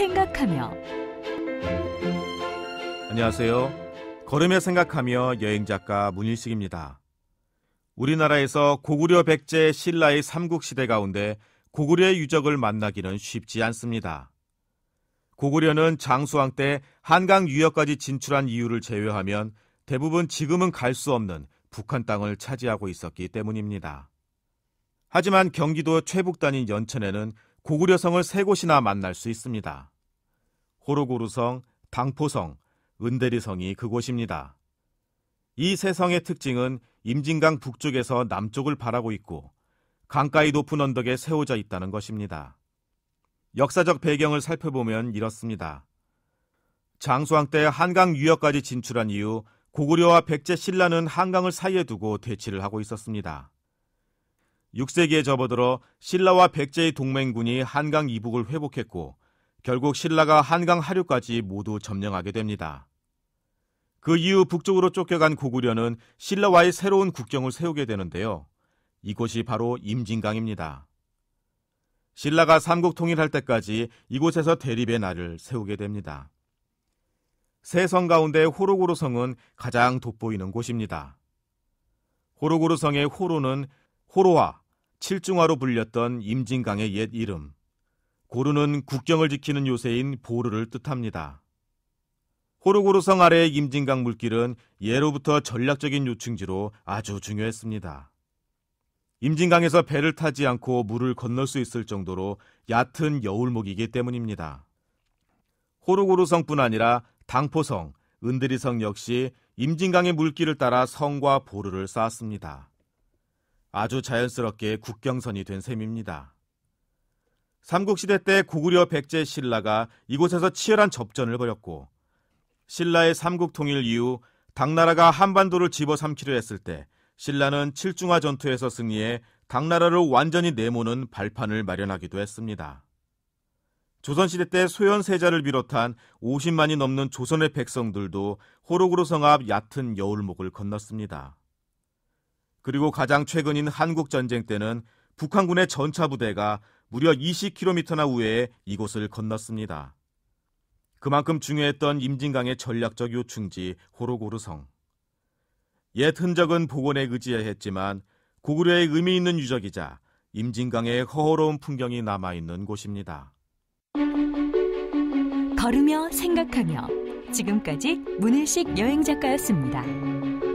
생각하며 안녕하세요. 걸음에 생각하며 여행 작가 문일식입니다. 우리나라에서 고구려 백제 신라의 삼국 시대 가운데 고구려의 유적을 만나기는 쉽지 않습니다. 고구려는 장수왕 때 한강 유역까지 진출한 이유를 제외하면 대부분 지금은 갈 수 없는 북한 땅을 차지하고 있었기 때문입니다. 하지만 경기도 최북단인 연천에는 고구려성을 세 곳이나 만날 수 있습니다. 호로고루성, 당포성, 은대리성이 그곳입니다. 이 세 성의 특징은 임진강 북쪽에서 남쪽을 바라고 있고 강가의 높은 언덕에 세워져 있다는 것입니다. 역사적 배경을 살펴보면 이렇습니다. 장수왕 때 한강 유역까지 진출한 이후 고구려와 백제 신라는 한강을 사이에 두고 대치를 하고 있었습니다. 6세기에 접어들어 신라와 백제의 동맹군이 한강 이북을 회복했고 결국 신라가 한강 하류까지 모두 점령하게 됩니다. 그 이후 북쪽으로 쫓겨간 고구려는 신라와의 새로운 국경을 세우게 되는데요. 이곳이 바로 임진강입니다. 신라가 삼국 통일할 때까지 이곳에서 대립의 날을 세우게 됩니다. 세성 가운데 호로고루 성은 가장 돋보이는 곳입니다. 호로고루 성의 호로는 호로와 칠중화로 불렸던 임진강의 옛 이름. 고르는 국경을 지키는 요새인 보루를 뜻합니다. 호르고루성 아래의 임진강 물길은 예로부터 전략적인 요충지로 아주 중요했습니다. 임진강에서 배를 타지 않고 물을 건널 수 있을 정도로 얕은 여울목이기 때문입니다. 호르고루성뿐 아니라 당포성, 은드리성 역시 임진강의 물길을 따라 성과 보루를 쌓았습니다. 아주 자연스럽게 국경선이 된 셈입니다. 삼국시대 때 고구려 백제 신라가 이곳에서 치열한 접전을 벌였고 신라의 삼국 통일 이후 당나라가 한반도를 집어삼키려 했을 때 신라는 칠중화 전투에서 승리해 당나라를 완전히 내모는 발판을 마련하기도 했습니다. 조선시대 때 소현세자를 비롯한 50만이 넘는 조선의 백성들도 호록으로 성합 얕은 여울목을 건넜습니다. 그리고 가장 최근인 한국 전쟁 때는 북한군의 전차 부대가 무려 20km나 우회해 이곳을 건넜습니다. 그만큼 중요했던 임진강의 전략적 요충지 호로고르성. 옛 흔적은 복원에 의지해야 했지만 고구려의 의미 있는 유적이자 임진강의 허허로운 풍경이 남아있는 곳입니다. 걸으며 생각하며 지금까지 문일식 여행작가였습니다.